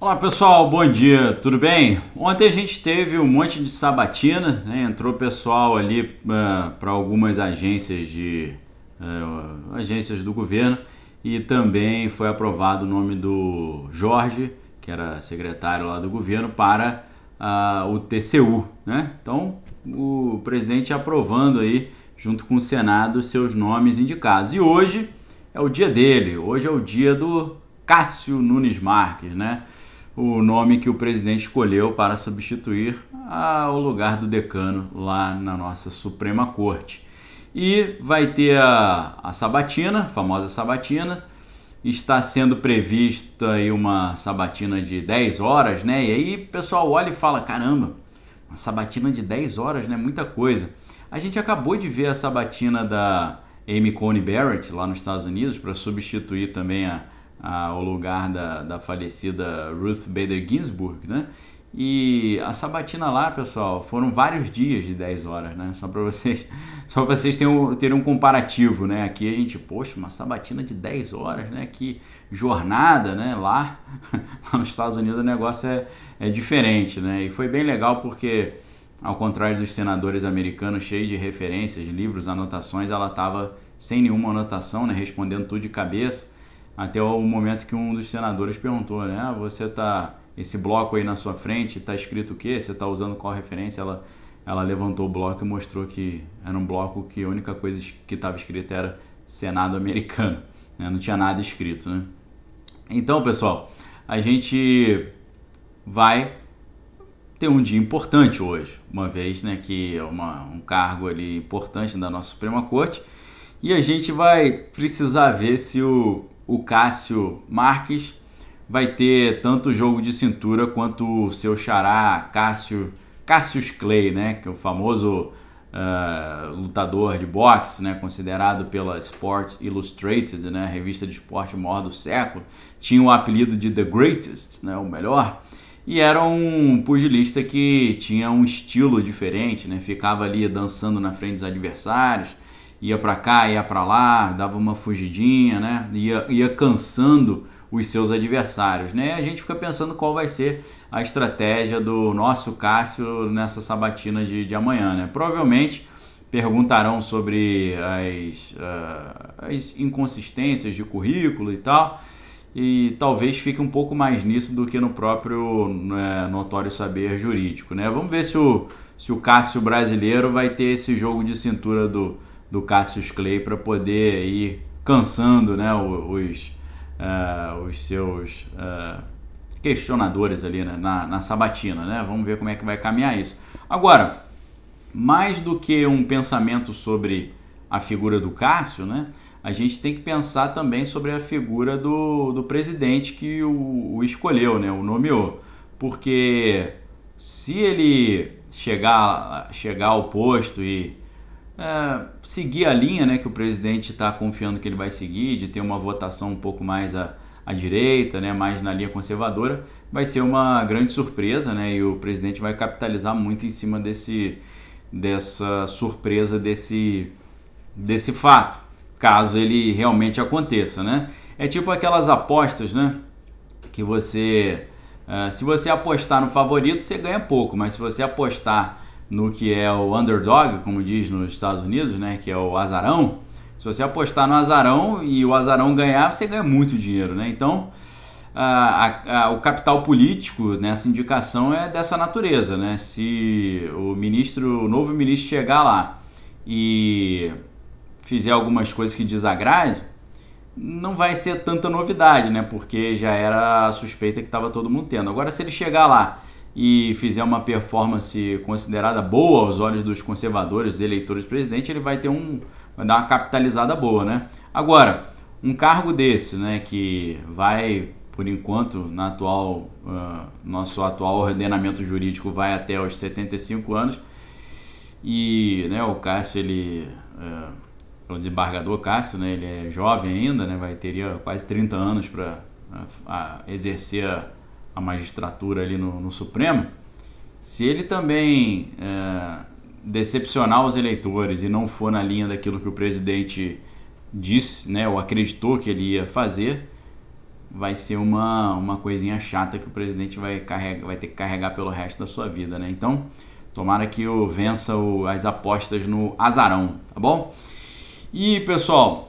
Olá pessoal, bom dia, tudo bem? Ontem a gente teve um monte de sabatina, né? entrou pessoal ali uh, ah, para algumas agências de uh, agências do governo e também foi aprovado o nome do Jorge, que era secretário lá do governo, para uh, o TCU. Né? Então o presidente aprovando aí, junto com o Senado, seus nomes indicados. E hoje é o dia dele, hoje é o dia do Cássio Nunes Marques, né? o nome que o presidente escolheu para substituir ao lugar do decano lá na nossa Suprema Corte. E vai ter a, a sabatina, a famosa sabatina. Está sendo prevista aí uma sabatina de 10 horas, né? E aí o pessoal olha e fala: caramba, uma sabatina de 10 horas, né? Muita coisa. A gente acabou de ver a sabatina da Amy Coney Barrett lá nos Estados Unidos para substituir também a, ao lugar da, da falecida Ruth Bader Ginsburg, né? E a sabatina lá, pessoal, foram vários dias de 10 horas, né? Só para vocês, só vocês terem um, terem um comparativo, né? Aqui a gente, poxa, uma sabatina de 10 horas, né? Que jornada, né? Lá, lá nos Estados Unidos o negócio é, é diferente, né? E foi bem legal porque, ao contrário dos senadores americanos, cheio de referências, livros, anotações, ela estava sem nenhuma anotação, né? Respondendo tudo de cabeça até o momento que um dos senadores perguntou, né? Ah, você tá esse bloco aí na sua frente, tá escrito o quê? Você tá usando qual referência? Ela ela levantou o bloco e mostrou que era um bloco que a única coisa que estava escrita era Senado americano, né? Não tinha nada escrito, né? Então, pessoal, a gente vai ter um dia importante hoje, uma vez né, que é uma, um cargo ali importante da nossa Suprema Corte, e a gente vai precisar ver se o o Cássio Marques vai ter tanto jogo de cintura quanto o seu xará Cássio, Cassius Clay, né? Que é o famoso uh, lutador de boxe, né? Considerado pela Sports Illustrated, né? A revista de esporte maior do século. Tinha o apelido de The Greatest, né? O melhor. E era um pugilista que tinha um estilo diferente, né? Ficava ali dançando na frente dos adversários, ia para cá, ia para lá, dava uma fugidinha, né? Ia, ia cansando os seus adversários, né? A gente fica pensando qual vai ser a estratégia do nosso Cássio nessa sabatina de, de amanhã, né? Provavelmente perguntarão sobre as, uh, as inconsistências de currículo e tal, e talvez fique um pouco mais nisso do que no próprio né, notório saber jurídico, né? Vamos ver se o, se o Cássio brasileiro vai ter esse jogo de cintura do do Cassius Clay para poder ir cansando né, os, uh, os seus uh, questionadores ali né, na, na sabatina. Né? Vamos ver como é que vai caminhar isso. Agora, mais do que um pensamento sobre a figura do Cássio, né, a gente tem que pensar também sobre a figura do, do presidente que o, o escolheu, né, o nomeou. Porque se ele chegar, chegar ao posto e é, seguir a linha né, que o presidente está confiando que ele vai seguir, de ter uma votação um pouco mais à, à direita, né, mais na linha conservadora, vai ser uma grande surpresa né, e o presidente vai capitalizar muito em cima desse, dessa surpresa, desse, desse fato, caso ele realmente aconteça. Né? É tipo aquelas apostas né, que você. Uh, se você apostar no favorito, você ganha pouco, mas se você apostar no que é o underdog, como diz nos Estados Unidos, né, que é o azarão. Se você apostar no azarão e o azarão ganhar, você ganha muito dinheiro, né? Então, a, a, a, o capital político nessa indicação é dessa natureza, né? Se o ministro, o novo ministro chegar lá e fizer algumas coisas que desagrade, não vai ser tanta novidade, né? Porque já era a suspeita que estava todo mundo tendo. Agora, se ele chegar lá e fizer uma performance considerada boa aos olhos dos conservadores, eleitores do presidente, ele vai ter um vai dar uma capitalizada boa, né? Agora, um cargo desse, né, que vai por enquanto, na atual uh, nosso atual ordenamento jurídico vai até os 75 anos e, né, o Cássio ele uh, o desembargador Cássio, né, ele é jovem ainda, né, vai teria quase 30 anos para uh, ah, exercer a a magistratura ali no, no Supremo, se ele também é, decepcionar os eleitores e não for na linha daquilo que o presidente disse, né, ou acreditou que ele ia fazer, vai ser uma, uma coisinha chata que o presidente vai, carrega, vai ter que carregar pelo resto da sua vida, né? Então, tomara que o vença o, as apostas no azarão, tá bom? E pessoal,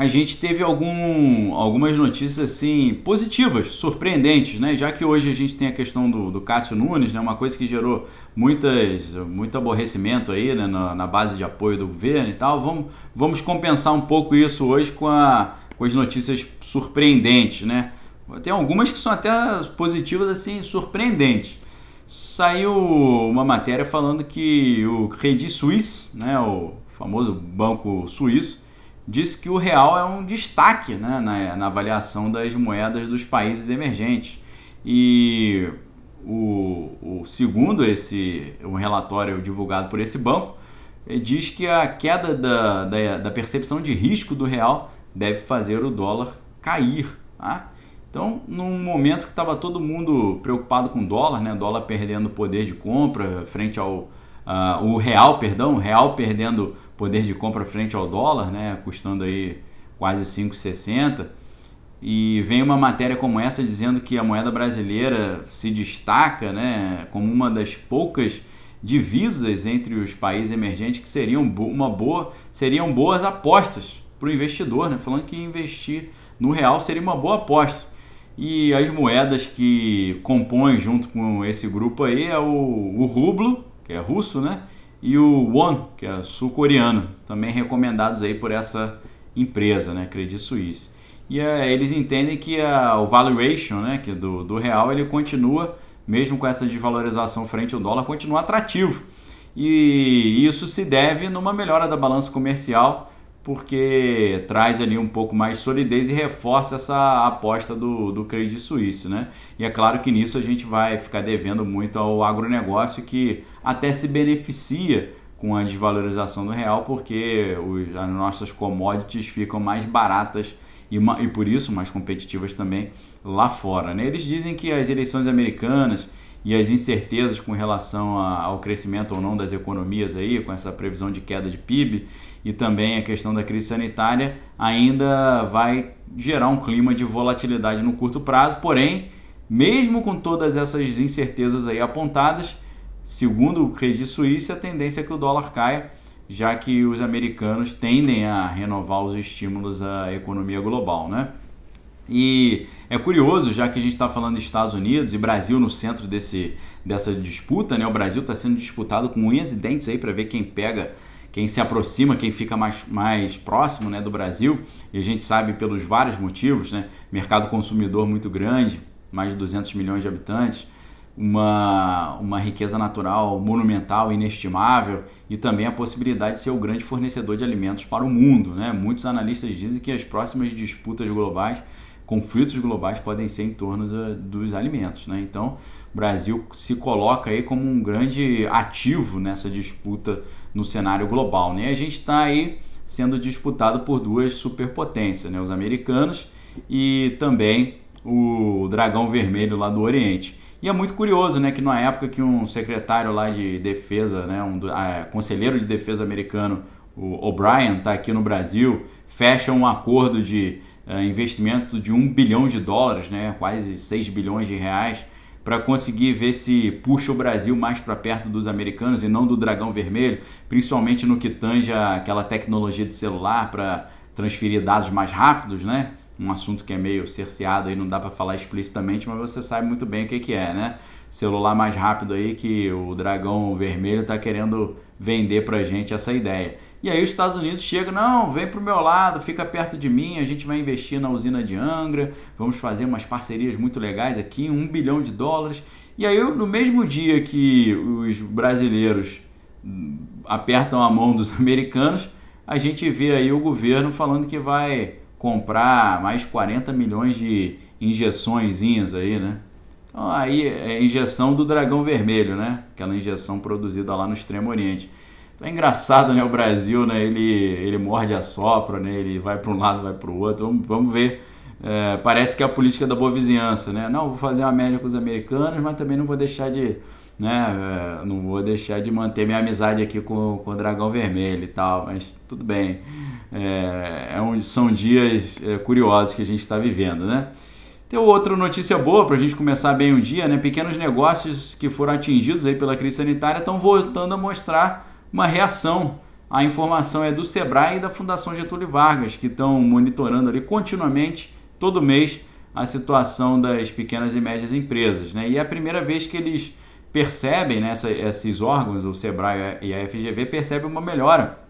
a gente teve algum, algumas notícias assim positivas, surpreendentes, né? Já que hoje a gente tem a questão do, do Cássio Nunes, né? Uma coisa que gerou muitas, muito aborrecimento aí né? na, na base de apoio do governo e tal. Vamos, vamos compensar um pouco isso hoje com, a, com as notícias surpreendentes, né? Tem algumas que são até positivas, assim, surpreendentes. Saiu uma matéria falando que o Credit Suisse, né? O famoso banco suíço disse que o real é um destaque né, na, na avaliação das moedas dos países emergentes. E o, o, segundo esse um relatório divulgado por esse banco eh, diz que a queda da, da, da percepção de risco do real deve fazer o dólar cair. Tá? Então, num momento que estava todo mundo preocupado com o dólar, né? dólar perdendo poder de compra frente ao, uh, o real, perdão, o real perdendo poder de compra frente ao dólar, né, custando aí quase 5,60. E vem uma matéria como essa dizendo que a moeda brasileira se destaca, né, como uma das poucas divisas entre os países emergentes que seriam uma boa, seriam boas apostas para o investidor, né? falando que investir no real seria uma boa aposta. E as moedas que compõem junto com esse grupo aí é o, o rublo, que é russo, né? E o Won, que é sul-coreano, também recomendados aí por essa empresa, né? Credit Suisse. E é, eles entendem que a, o valuation né, que é do, do real ele continua, mesmo com essa desvalorização frente ao dólar, continua atrativo. E isso se deve numa melhora da balança comercial porque traz ali um pouco mais solidez e reforça essa aposta do, do Credit Suisse, né? E é claro que nisso a gente vai ficar devendo muito ao agronegócio que até se beneficia com a desvalorização do real, porque os, as nossas commodities ficam mais baratas e, e por isso mais competitivas também lá fora. Né? Eles dizem que as eleições americanas e as incertezas com relação a, ao crescimento ou não das economias aí, com essa previsão de queda de PIB e também a questão da crise sanitária, ainda vai gerar um clima de volatilidade no curto prazo. Porém, mesmo com todas essas incertezas aí apontadas, segundo o Credit Suisse, a tendência é que o dólar caia, já que os americanos tendem a renovar os estímulos à economia global, né? E é curioso, já que a gente está falando dos Estados Unidos e Brasil no centro desse, dessa disputa, né? O Brasil está sendo disputado com unhas e dentes aí para ver quem pega, quem se aproxima, quem fica mais, mais próximo né, do Brasil. E a gente sabe pelos vários motivos, né? Mercado consumidor muito grande, mais de 200 milhões de habitantes, uma, uma riqueza natural monumental, inestimável e também a possibilidade de ser o grande fornecedor de alimentos para o mundo. Né? Muitos analistas dizem que as próximas disputas globais conflitos globais podem ser em torno da, dos alimentos. Né? Então, o Brasil se coloca aí como um grande ativo nessa disputa no cenário global. Né? E a gente está aí sendo disputado por duas superpotências, né? os americanos e também o dragão vermelho lá do Oriente. E é muito curioso, né, que na época que um secretário lá de defesa, né, um conselheiro de defesa americano, o O'Brien, está aqui no Brasil, fecha um acordo de é, investimento de 1 bilhão de dólares, né, quase 6 bilhões de reais, para conseguir ver se puxa o Brasil mais para perto dos americanos e não do dragão vermelho, principalmente no que tange aquela tecnologia de celular para transferir dados mais rápidos, né? Um assunto que é meio cerceado e não dá para falar explicitamente, mas você sabe muito bem o que, que é, né? celular mais rápido aí que o dragão vermelho está querendo vender para a gente essa ideia. E aí os Estados Unidos chegam, não, vem para o meu lado, fica perto de mim, a gente vai investir na usina de Angra, vamos fazer umas parcerias muito legais aqui, um bilhão de dólares. E aí no mesmo dia que os brasileiros hum, apertam a mão dos americanos, a gente vê aí o governo falando que vai comprar mais 40 milhões de injeções aí, né? Então, aí é injeção do dragão vermelho, né? Aquela injeção produzida lá no Extremo Oriente. Então é engraçado, né? O Brasil, né? Ele, ele morde a sopra, né? Ele vai para um lado, vai para o outro. Vamos, vamos ver. É, parece que é a política da boa vizinhança, né? Não, vou fazer uma média com os americanos, mas também não vou deixar de, né? É, não vou deixar de manter minha amizade aqui com, com o Dragão Vermelho e tal, mas tudo bem. É, é um, são dias é, curiosos que a gente está vivendo, né? Tem outra notícia boa para a gente começar bem o dia, né? Pequenos negócios que foram atingidos aí pela crise sanitária estão voltando a mostrar uma reação. A informação é do Sebrae e da Fundação Getúlio Vargas, que estão monitorando ali continuamente, todo mês, a situação das pequenas e médias empresas. Né? E é a primeira vez que eles percebem, né, essa, esses órgãos, o SEBRAE e a FGV, percebem uma melhora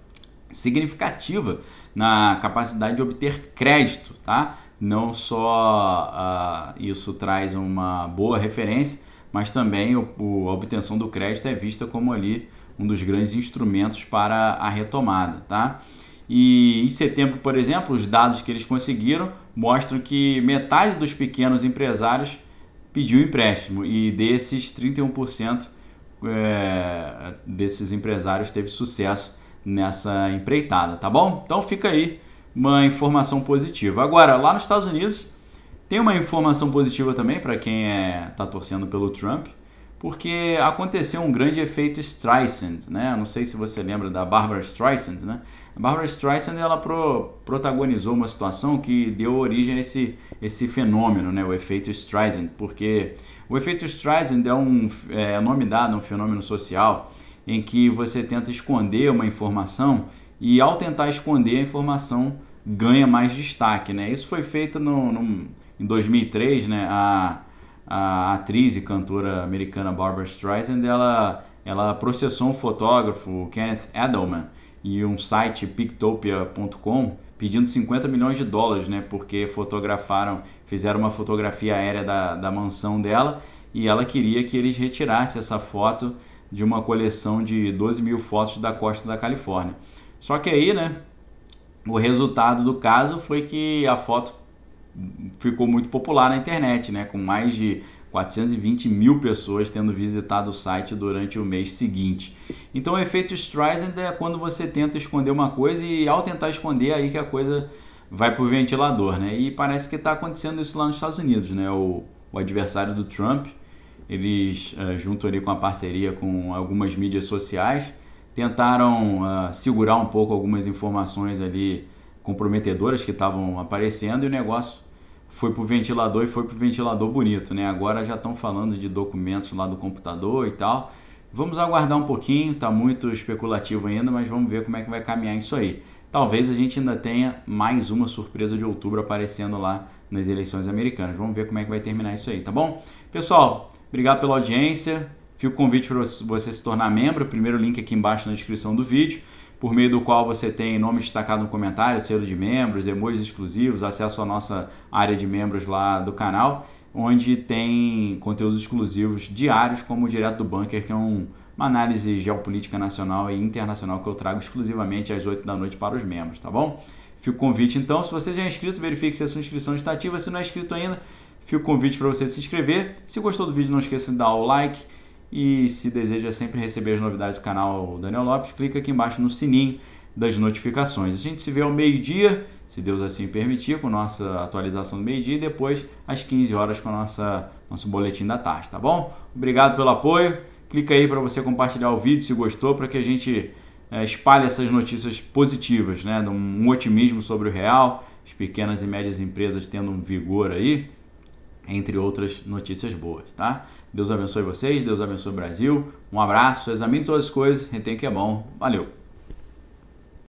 significativa na capacidade de obter crédito. Tá? não só uh, isso traz uma boa referência, mas também o, o, a obtenção do crédito é vista como ali um dos grandes instrumentos para a retomada, tá? E em setembro, por exemplo, os dados que eles conseguiram mostram que metade dos pequenos empresários pediu empréstimo e desses 31% é, desses empresários teve sucesso nessa empreitada, tá bom? Então fica aí uma informação positiva. Agora, lá nos Estados Unidos, tem uma informação positiva também para quem está é, tá torcendo pelo Trump, porque aconteceu um grande efeito Streisand, né? Não sei se você lembra da Barbara Streisand, né? A Barbara Streisand ela pro, protagonizou uma situação que deu origem a esse, esse fenômeno, né? O efeito Streisand, porque o efeito Streisand é um é, é nome dado a um fenômeno social em que você tenta esconder uma informação e ao tentar esconder a informação ganha mais destaque. Né? Isso foi feito no, no, em 2003, né? a, a atriz e cantora americana Barbara Streisand, ela, ela processou um fotógrafo, Kenneth Edelman, e um site pictopia.com pedindo 50 milhões de dólares, né? Porque fotografaram, fizeram uma fotografia aérea da, da mansão dela e ela queria que eles retirassem essa foto de uma coleção de 12 mil fotos da costa da Califórnia. Só que aí, né, o resultado do caso foi que a foto ficou muito popular na internet, né, com mais de 420 mil pessoas tendo visitado o site durante o mês seguinte. Então, o efeito Streisand é quando você tenta esconder uma coisa e ao tentar esconder aí que a coisa vai para o ventilador, né? E parece que está acontecendo isso lá nos Estados Unidos, né? O, o adversário do Trump, eles eh, junto ali com a parceria com algumas mídias sociais, tentaram uh, segurar um pouco algumas informações ali comprometedoras que estavam aparecendo e o negócio foi pro ventilador e foi pro ventilador bonito, né? Agora já estão falando de documentos lá do computador e tal. Vamos aguardar um pouquinho, Está muito especulativo ainda, mas vamos ver como é que vai caminhar isso aí. Talvez a gente ainda tenha mais uma surpresa de outubro aparecendo lá nas eleições americanas. Vamos ver como é que vai terminar isso aí, tá bom? Pessoal, obrigado pela audiência. Fica o convite para você se tornar membro, primeiro link aqui embaixo na descrição do vídeo, por meio do qual você tem nome destacado no comentário, selo de membros, emojis exclusivos, acesso à nossa área de membros lá do canal, onde tem conteúdos exclusivos diários, como o Direto do Bunker, que é um uma análise geopolítica nacional e internacional que eu trago exclusivamente às 8 da noite para os membros, tá bom? Fica o convite então, se você já é inscrito, verifique se a sua inscrição está ativa, se não é inscrito ainda, fica o convite para você se inscrever. Se gostou do vídeo, não esqueça de dar o like e se deseja sempre receber as novidades do canal Daniel Lopes, clica aqui embaixo no sininho das notificações. A gente se vê ao meio-dia, se Deus assim permitir, com nossa atualização do meio-dia e depois às 15 horas com a nossa nosso boletim da tarde, tá bom? Obrigado pelo apoio. Clica aí para você compartilhar o vídeo se gostou, para que a gente é, espalhe essas notícias positivas, né? Um otimismo sobre o real, as pequenas e médias empresas tendo um vigor aí entre outras notícias boas, tá? Deus abençoe vocês, Deus abençoe o Brasil. Um abraço, examine todas as coisas, retém o que é bom. Valeu!